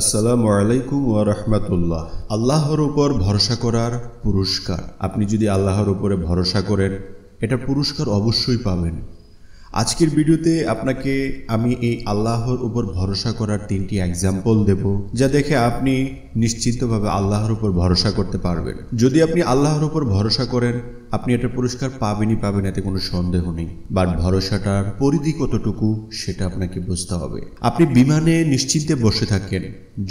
আসসালামু আলাইকুম ওয়া রাহমাতুল্লাহ আল্লাহর উপর ভরসা করার পুরস্কার আপনি যদি আল্লাহর উপরে ভরসা করেন এটা পুরস্কার অবশ্যই পাবেন আজকের ভিডিওতে আপনাকে আমি এই আল্লাহর উপর ভরসা করার তিনটি এক্সাম্পল দেব যা দেখে আপনি নিশ্চিতভাবে আল্লাহর উপর ভরসা করতে পারবেন যদি আপনি আল্লাহর উপর ভরসা করেন আপনি এটা পুরস্কার পাবেনই পাবেন এতে কোনো সন্দেহ নেই বাট ভরসাটার পরিধি কতটুকু সেটা আপনাকে বুঝতে হবে আপনি বিমানে নিশ্চিন্তে বসে থাকেন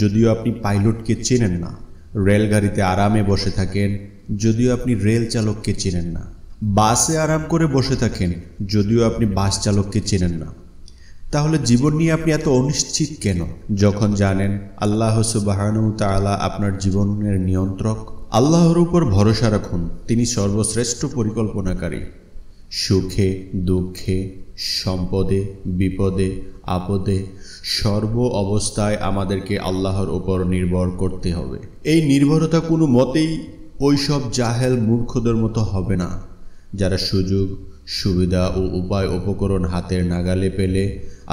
যদিও আপনি পাইলটকে চেনেন না রেলগাড়িতে আরামে বসে থাকেন যদিও আপনি রেল চালককে চেনেন না বাসে আরাম করে বসে থাকেন যদিও আপনি বাস চালককে চেনেন না তাহলে জীবন নিয়ে আপনি এত অনিশ্চিত কেন যখন জানেন আল্লাহ সুবাহানু তালা আপনার জীবনের নিয়ন্ত্রক আল্লাহর উপর ভরসা রাখুন তিনি সর্বশ্রেষ্ঠ পরিকল্পনাকারী সুখে দুঃখে সম্পদে বিপদে আপদে সর্ব অবস্থায় আমাদেরকে আল্লাহর ওপর নির্ভর করতে হবে এই নির্ভরতা কোনো মতেই ওইসব জাহেল মূর্খদের মতো হবে না যারা সুযোগ সুবিধা ও উপায় উপকরণ হাতের নাগালে পেলে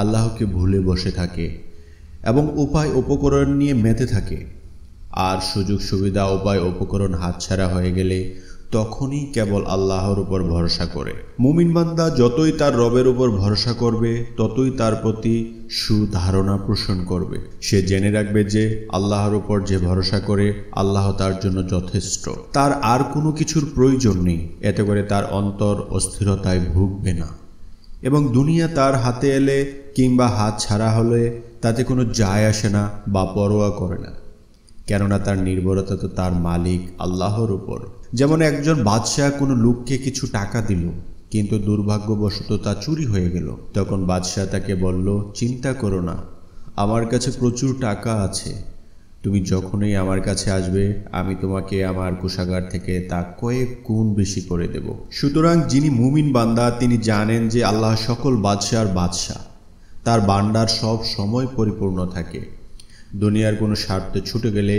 আল্লাহকে ভুলে বসে থাকে এবং উপায় উপকরণ নিয়ে মেতে থাকে আর সুযোগ সুবিধা উপায় উপকরণ হাতছাড়া হয়ে গেলে তখনই কেবল আল্লাহর উপর ভরসা করে মুমিন বান্দা যতই তার রবের উপর ভরসা করবে ততই তার প্রতি সুধারণা পোষণ করবে সে জেনে রাখবে যে আল্লাহর উপর যে ভরসা করে আল্লাহ তার জন্য যথেষ্ট তার আর কোনো কিছুর প্রয়োজন নেই এতে করে তার অন্তর অস্থিরতায় ভুগবে না এবং দুনিয়া তার হাতে এলে কিংবা হাত ছাড়া হলে তাতে কোনো যায় আসে না বা পরোয়া করে না কেননা তার নির্ভরতা তো তার মালিক আল্লাহর উপর যেমন একজন বাদশাহ কোনো লোককে কিছু টাকা দিল কিন্তু দুর্ভাগ্যবশত তা চুরি হয়ে গেল তখন বাদশাহ তাকে বলল চিন্তা করো না আমার কাছে প্রচুর টাকা আছে তুমি যখনই আমার কাছে আসবে আমি তোমাকে আমার কোষাগার থেকে তা কয়েক গুণ বেশি করে দেব সুতরাং যিনি মুমিন বান্দা তিনি জানেন যে আল্লাহ সকল বাদশাহর বাদশাহ তার বান্ডার সব সময় পরিপূর্ণ থাকে দুনিয়ার কোনো স্বার্থ ছুটে গেলে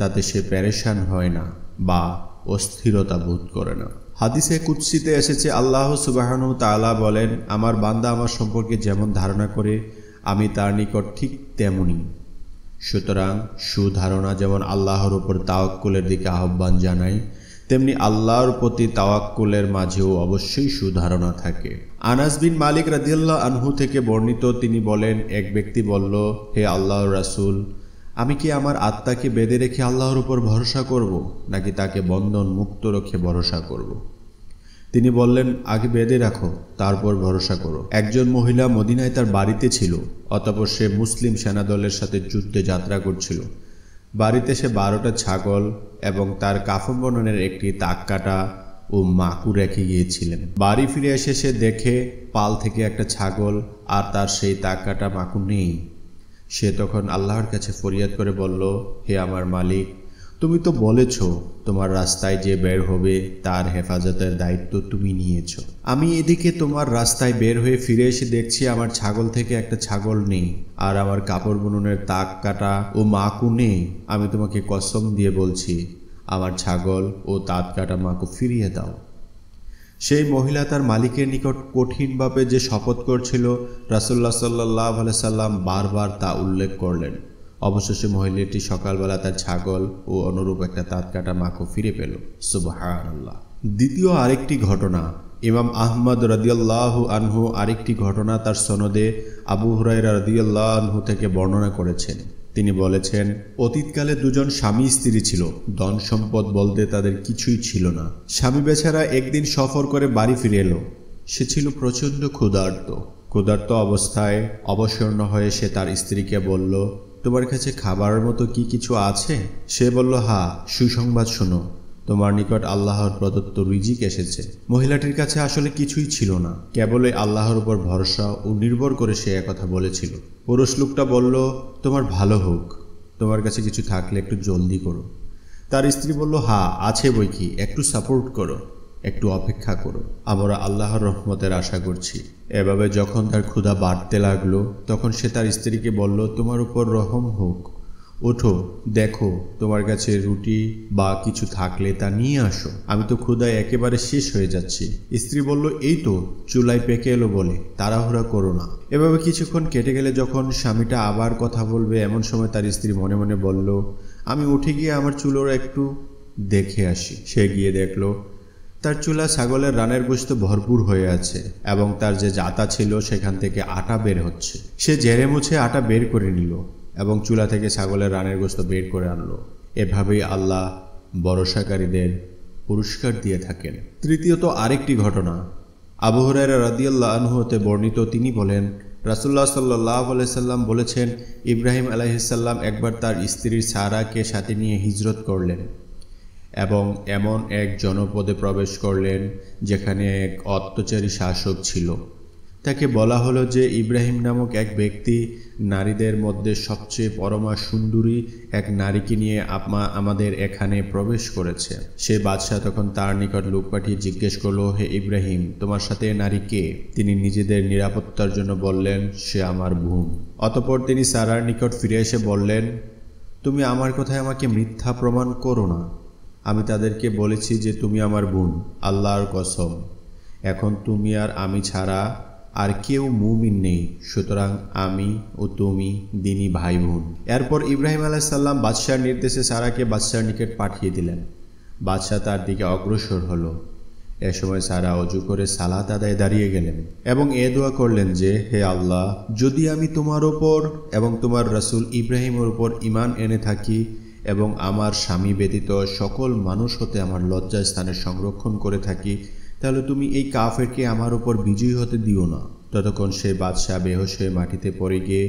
তাতে সে প্যারেশান হয় না বা অস্থিরতা বোধ করে না হাদিসে কুৎসিতে এসেছে আল্লাহ সুবাহানু তালা বলেন আমার বান্দা আমার সম্পর্কে যেমন ধারণা করে আমি তার নিকট ঠিক তেমনই সুতরাং সুধারণা যেমন আল্লাহর ওপর তাওয়াক্কুলের দিকে আহ্বান জানায় তেমনি আল্লাহর প্রতি তাওয়াক্কুলের মাঝেও অবশ্যই সুধারণা থাকে আনাস বিন মালিক রাজিয়াল্লাহ আনহু থেকে বর্ণিত তিনি বলেন এক ব্যক্তি বলল হে আল্লাহর রাসুল আমি কি আমার আত্মাকে বেঁধে রেখে আল্লাহর উপর ভরসা করব নাকি তাকে বন্ধন মুক্ত রেখে ভরসা করব। তিনি বললেন আগে বেঁধে রাখো তারপর ভরসা করো একজন মহিলা মদিনায় তার বাড়িতে ছিল অতপর সে মুসলিম সেনাদলের সাথে যুদ্ধে যাত্রা করছিল বাড়িতে সে বারোটা ছাগল এবং তার কাফন বননের একটি তাক কাটা ও মাকু রেখে গিয়েছিলেন বাড়ি ফিরে এসে সে দেখে পাল থেকে একটা ছাগল আর তার সেই তাক কাটা মাকু নেই সে তখন আল্লাহর কাছে ফরিয়াদ করে বলল হে আমার মালিক তুমি তো বলেছ তোমার রাস্তায় যে বের হবে তার হেফাজতের দায়িত্ব তুমি নিয়েছ আমি এদিকে তোমার রাস্তায় বের হয়ে ফিরে এসে দেখছি আমার ছাগল থেকে একটা ছাগল নেই আর আমার কাপড় বুননের তাক কাটা ও মাকু নেই আমি তোমাকে কসম দিয়ে বলছি আমার ছাগল ও তাঁত কাটা মাকু ফিরিয়ে দাও সেই মহিলা তার মালিকের নিকট কঠিনভাবে যে শপথ করছিল রাসুল্লাহ সাল্লাহ সাল্লাম বারবার তা উল্লেখ করলেন অবশেষে মহিলাটি সকালবেলা তার ছাগল ও অনুরূপ একটা তাঁত কাটা মাখো ফিরে পেল সুবাহ দ্বিতীয় আরেকটি ঘটনা ইমাম আহমদ রদিয়াল্লাহ আনহু আরেকটি ঘটনা তার সনদে আবু হুরাইরা রদিয়াল্লাহ আনহু থেকে বর্ণনা করেছেন তিনি বলেছেন অতীতকালে দুজন স্বামী স্ত্রী ছিল ধন সম্পদ বলতে তাদের কিছুই ছিল না স্বামী বেচারা একদিন সফর করে বাড়ি ফিরে এলো সে ছিল প্রচণ্ড ক্ষুধার্ত ক্ষুধার্ত অবস্থায় অবসন্ন হয়ে সে তার স্ত্রীকে বলল তোমার কাছে খাবারের মতো কি কিছু আছে সে বলল হা সুসংবাদ শোনো তোমার নিকট আল্লাহর প্রদত্ত রিজিক এসেছে মহিলাটির কাছে আসলে কিছুই ছিল না কেবলই আল্লাহর উপর ভরসা ও নির্ভর করে সে একথা বলেছিল পুরুষ লোকটা বলল তোমার ভালো হোক তোমার কাছে কিছু থাকলে একটু জলদি করো তার স্ত্রী বলল হা আছে বই কি একটু সাপোর্ট করো একটু অপেক্ষা করো আমরা আল্লাহর রহমতের আশা করছি এভাবে যখন তার ক্ষুধা বাড়তে লাগলো তখন সে তার স্ত্রীকে বলল তোমার উপর রহম হোক ওঠো দেখো তোমার কাছে রুটি বা কিছু থাকলে তা নিয়ে আসো আমি তো ক্ষুদায় একেবারে শেষ হয়ে যাচ্ছি স্ত্রী বলল এই তো চুলায় পেকে এলো বলে তাড়াহুড়া করো না এভাবে কিছুক্ষণ কেটে গেলে যখন স্বামীটা আবার কথা বলবে এমন সময় তার স্ত্রী মনে মনে বলল আমি উঠে গিয়ে আমার চুলোর একটু দেখে আসি সে গিয়ে দেখলো তার চুলা ছাগলের রানের গোস্ত ভরপুর হয়ে আছে এবং তার যে জাতা ছিল সেখান থেকে আটা বের হচ্ছে সে জেরে মুছে আটা বের করে নিল এবং চুলা থেকে ছাগলের রানের গোস্ত বের করে আনলো এভাবেই আল্লাহ বড়সাকারীদের পুরস্কার দিয়ে থাকেন তৃতীয়ত আরেকটি ঘটনা আবহরাইরা রাদিয়াল্লা আনহুতে বর্ণিত তিনি বলেন রাসুল্লাহ সাল্লাহ সাল্লাম বলেছেন ইব্রাহিম আলাইসাল্লাম একবার তার স্ত্রীর সারাকে সাথে নিয়ে হিজরত করলেন এবং এমন এক জনপদে প্রবেশ করলেন যেখানে এক অত্যাচারী শাসক ছিল তাকে বলা হলো যে ইব্রাহিম নামক এক ব্যক্তি নারীদের মধ্যে সবচেয়ে পরমা সুন্দরী এক নারীকে নিয়ে আপমা আমাদের এখানে প্রবেশ করেছে সে বাদশাহ তখন তার নিকট লোক পাঠিয়ে জিজ্ঞেস করলো হে ইব্রাহিম তোমার সাথে নারী কে তিনি নিজেদের নিরাপত্তার জন্য বললেন সে আমার বোন অতপর তিনি সারার নিকট ফিরে এসে বললেন তুমি আমার কথায় আমাকে মিথ্যা প্রমাণ করো না আমি তাদেরকে বলেছি যে তুমি আমার বোন আল্লাহর কসম এখন তুমি আর আমি ছাড়া আর কেউ মুমিন নেই সুতরাং আমি ও তুমি দিনই ভাই বোন এরপর ইব্রাহিম আলাহিসাল্লাম বাদশাহ নির্দেশে সারাকে বাদশার নিকট পাঠিয়ে দিলেন বাদশাহ তার দিকে অগ্রসর হলো এ সময় সারা অজু করে সালাত আদায় দাঁড়িয়ে গেলেন এবং এ দোয়া করলেন যে হে আল্লাহ যদি আমি তোমার ওপর এবং তোমার রাসুল ইব্রাহিমের ওপর ইমান এনে থাকি এবং আমার স্বামী ব্যতীত সকল মানুষ হতে আমার স্থানে সংরক্ষণ করে থাকি তাহলে তুমি এই কাফেরকে আমার ওপর বিজয়ী হতে দিও না ততক্ষণ সে বাদশাহ বেহস হয়ে মাটিতে পড়ে গিয়ে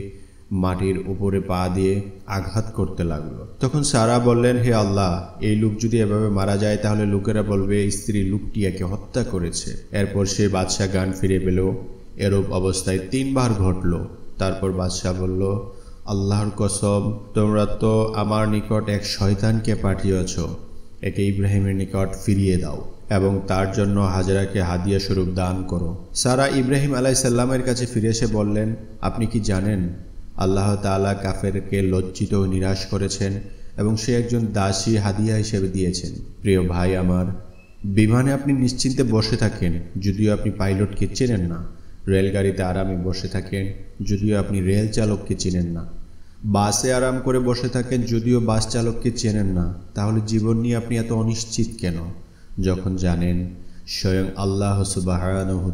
মাটির উপরে পা দিয়ে আঘাত করতে লাগলো তখন সারা বললেন হে আল্লাহ এই লোক যদি এভাবে মারা যায় তাহলে লোকেরা বলবে স্ত্রী একে হত্যা করেছে এরপর সে বাদশাহ গান ফিরে পেল এরূপ অবস্থায় তিনবার ঘটল তারপর বাদশাহ বলল আল্লাহর কসম তোমরা তো আমার নিকট এক শয়তানকে পাঠিয়েছ একে ইব্রাহিমের নিকট ফিরিয়ে দাও এবং তার জন্য হাজরাকে হাদিয়া স্বরূপ দান করো সারা ইব্রাহিম আলাইসাল্লামের কাছে ফিরে এসে বললেন আপনি কি জানেন আল্লাহ তালা কাফেরকে লজ্জিত ও নিরাশ করেছেন এবং সে একজন দাসী হাদিয়া হিসেবে দিয়েছেন প্রিয় ভাই আমার বিমানে আপনি নিশ্চিন্তে বসে থাকেন যদিও আপনি পাইলটকে চেনেন না রেলগাড়িতে আরামে বসে থাকেন যদিও আপনি রেল চালককে চেনেন না বাসে আরাম করে বসে থাকেন যদিও বাস চালককে চেনেন না তাহলে জীবন নিয়ে আপনি এত অনিশ্চিত কেন যখন জানেন স্বয়ং আল্লাহ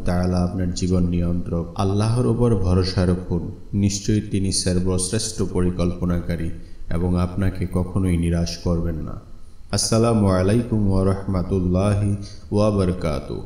তাআলা আপনার জীবন নিয়ন্ত্রক আল্লাহর ওপর ভরসা রাখুন নিশ্চয়ই তিনি সর্বশ্রেষ্ঠ পরিকল্পনাকারী এবং আপনাকে কখনোই নিরাশ করবেন না আসসালামু আলাইকুম ওরহমতুল্লাহ বারাকাতুহু